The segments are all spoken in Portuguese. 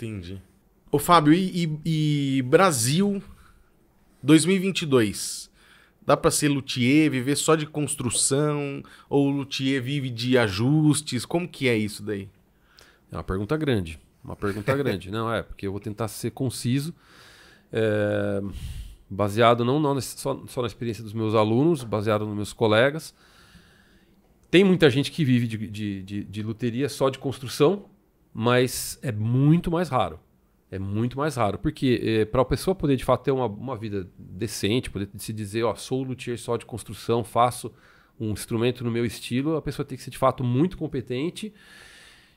Entendi. Ô, Fábio, e, e, e Brasil 2022? Dá para ser luthier, viver só de construção? Ou luthier vive de ajustes? Como que é isso daí? É uma pergunta grande. Uma pergunta grande. Não, é, porque eu vou tentar ser conciso. É, baseado não, não só, só, na experiência dos meus alunos, baseado nos meus colegas. Tem muita gente que vive de, de, de, de luteria só de construção, mas é muito mais raro. É muito mais raro, porque é, para a pessoa poder de fato ter uma, uma vida decente, poder se dizer, ó, sou luthier só de construção, faço um instrumento no meu estilo, a pessoa tem que ser de fato muito competente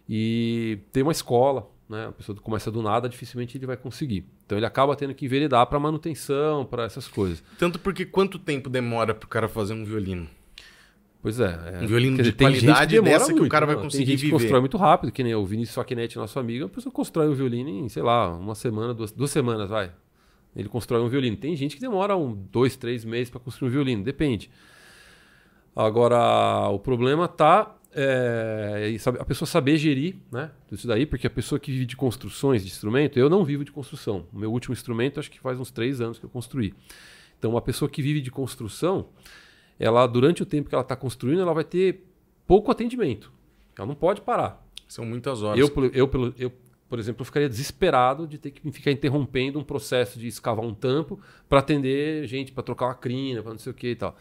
e ter uma escola, né? A pessoa começa do nada, dificilmente ele vai conseguir. Então ele acaba tendo que enveredar para manutenção, para essas coisas. Tanto porque quanto tempo demora para o cara fazer um violino? Pois é. é. Um violino dizer, de qualidade que dessa muito, que o cara vai né? conseguir tem gente viver. Que constrói muito rápido, que nem o Vinícius Facchinetti, nosso amigo, é a pessoa constrói um violino em, sei lá, uma semana, duas, duas semanas, vai. Ele constrói um violino. Tem gente que demora um, dois, três meses para construir um violino, depende. Agora, o problema tá é, a pessoa saber gerir né, isso daí, porque a pessoa que vive de construções de instrumento, eu não vivo de construção. O meu último instrumento acho que faz uns três anos que eu construí. Então, uma pessoa que vive de construção, ela durante o tempo que ela está construindo, ela vai ter pouco atendimento. Ela não pode parar. São muitas horas. Eu, eu, eu, eu por exemplo, eu ficaria desesperado de ter que ficar interrompendo um processo de escavar um tampo para atender gente, para trocar uma crina, para não sei o que e tal.